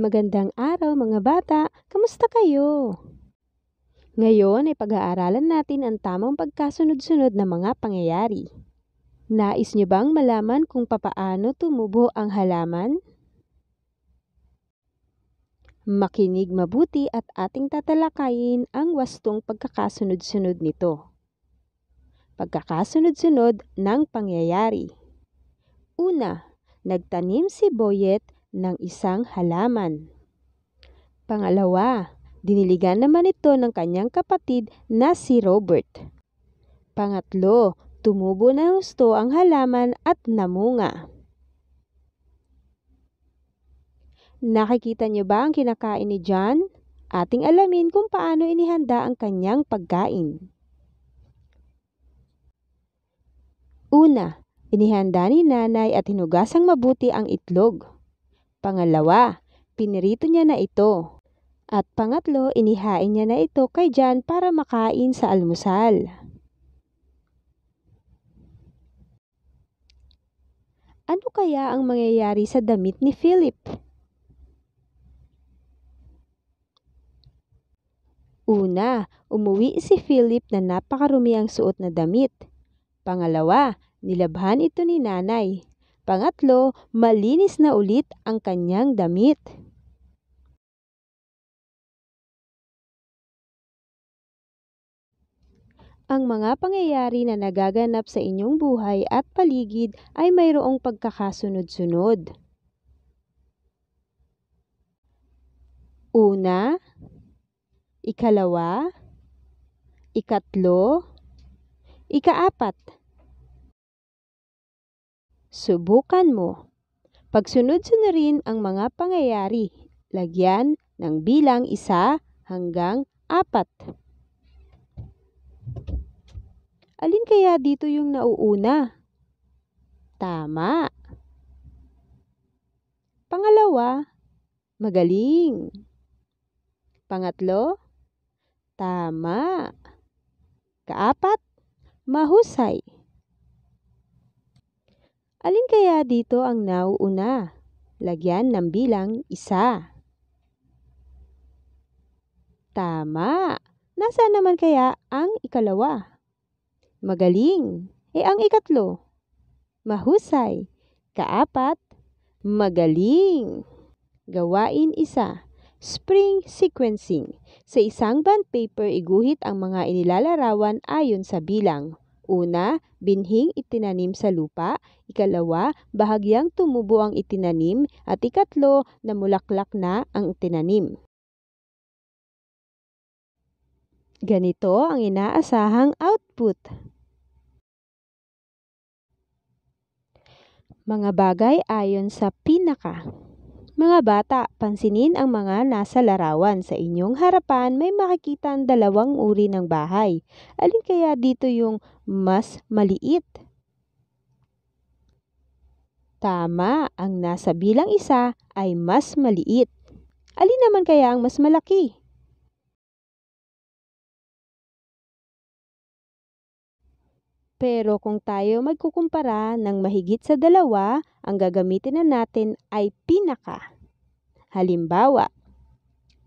Magandang araw mga bata! Kamusta kayo? Ngayon ay pag-aaralan natin ang tamang pagkasunod-sunod na mga pangyayari. Nais niyo bang malaman kung papaano tumubo ang halaman? Makinig mabuti at ating tatalakayin ang wastong pagkakasunod-sunod nito. Pagkakasunod-sunod ng pangyayari. Una, nagtanim si Boyet ng isang halaman. Pangalawa, diniligan naman ito ng kanyang kapatid na si Robert. Pangatlo, tumubo na husto ang halaman at namunga. Nakikita niyo ba ang kinakain ni John? Ating alamin kung paano inihanda ang kanyang pagkain. Una, inihanda ni nanay at hinugasang mabuti ang itlog. Pangalawa, pinirito niya na ito. At pangatlo, inihain niya na ito kay John para makain sa almusal. Ano kaya ang mangyayari sa damit ni Philip? Una, umuwi si Philip na napakarumi ang suot na damit. Pangalawa, nilabhan ito ni nanay. Pangatlo, malinis na ulit ang kanyang damit. Ang mga pangyayari na nagaganap sa inyong buhay at paligid ay mayroong pagkakasunod-sunod. Una, ikalawa, ikatlo, ikaapat, Subukan mo. pagsunod na rin ang mga pangyayari. Lagyan ng bilang isa hanggang apat. Alin kaya dito yung nauuna? Tama. Pangalawa, magaling. Pangatlo, tama. Kaapat, mahusay. Alin kaya dito ang nauuna? Lagyan ng bilang isa. Tama! Nasa naman kaya ang ikalawa? Magaling! E ang ikatlo? Mahusay! Kaapat? Magaling! Gawain isa. Spring sequencing. Sa isang band paper, iguhit ang mga inilalarawan ayon sa bilang. Una, binhing itinanim sa lupa. Ikalawa, bahagyang tumubo ang itinanim. At ikatlo, namulaklak na ang itinanim. Ganito ang inaasahang output. Mga bagay ayon sa pinaka. Mga bata, pansinin ang mga nasa larawan. Sa inyong harapan, may makikita ang dalawang uri ng bahay. Alin kaya dito yung mas maliit? Tama, ang nasa bilang isa ay mas maliit. Alin naman kaya ang mas malaki? Pero kung tayo magkukumpara ng mahigit sa dalawa, ang gagamitin na natin ay pinaka. Halimbawa,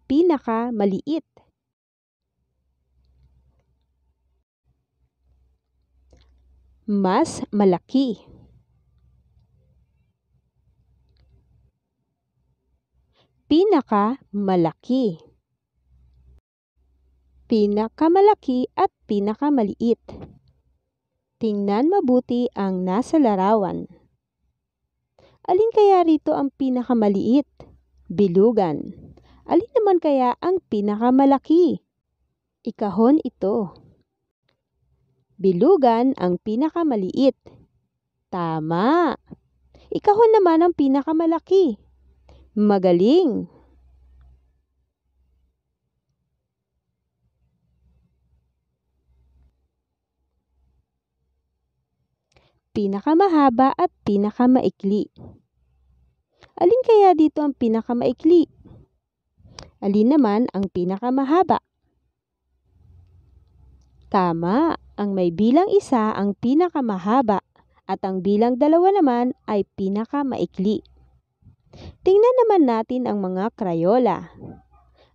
pinaka maliit. Mas malaki. Pinaka malaki. Pinakamalaki at pinakamaliit. Tingnan mabuti ang nasa larawan. Alin kaya rito ang pinakamaliit? Bilugan. Alin naman kaya ang pinakamalaki? Ikahon ito. Bilugan ang pinakamaliit. Tama. Ikahon naman ang pinakamalaki. Magaling. pinakamahaba at pinakamaikli. Alin kaya dito ang pinakamaikli? Alin naman ang pinakamahaba? Tama, ang may bilang isa ang pinakamahaba at ang bilang dalawa naman ay pinakamaikli. Tingnan naman natin ang mga krayola.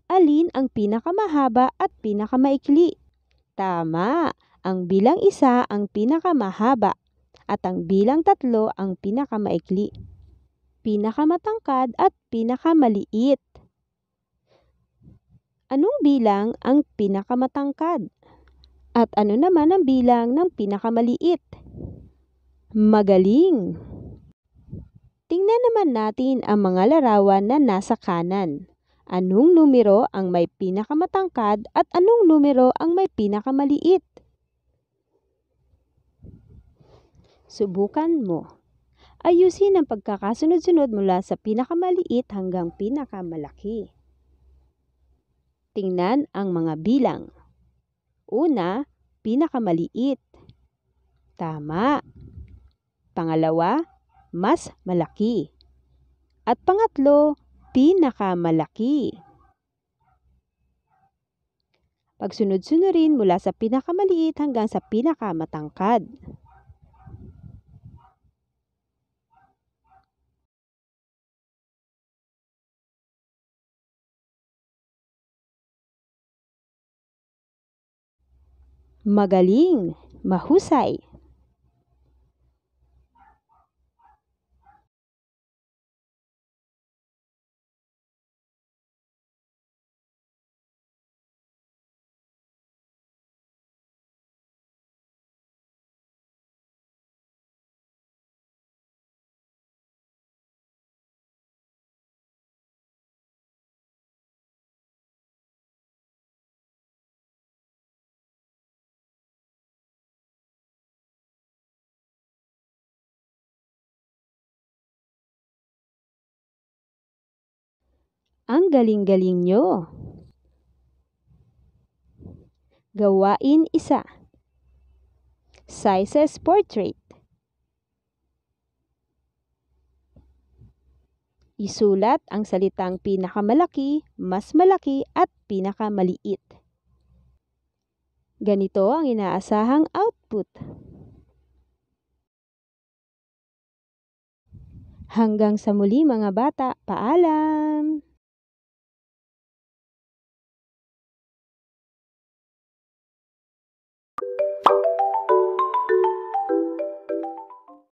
Alin ang pinakamahaba at pinakamaikli? Tama, ang bilang isa ang pinakamahaba at ang bilang tatlo ang pinakamaikli, pinakamatangkad at pinakamaliit. Anong bilang ang pinakamatangkad? At ano naman ang bilang ng pinakamaliit? Magaling! Tingnan naman natin ang mga larawan na nasa kanan. Anong numero ang may pinakamatangkad at anong numero ang may pinakamaliit? Subukan mo. Ayusin ang pagkakasunod-sunod mula sa pinakamaliit hanggang pinakamalaki. Tingnan ang mga bilang. Una, pinakamaliit. Tama. Pangalawa, mas malaki. At pangatlo, pinakamalaki. Pagsunod-sunurin mula sa pinakamaliit hanggang sa pinakamatangkad. magaling, mahusay, Ang galing-galing nyo! Gawain isa. Sizes Portrait. Isulat ang salitang pinakamalaki, mas malaki at pinakamaliit. Ganito ang inaasahang output. Hanggang sa muli mga bata, paalam!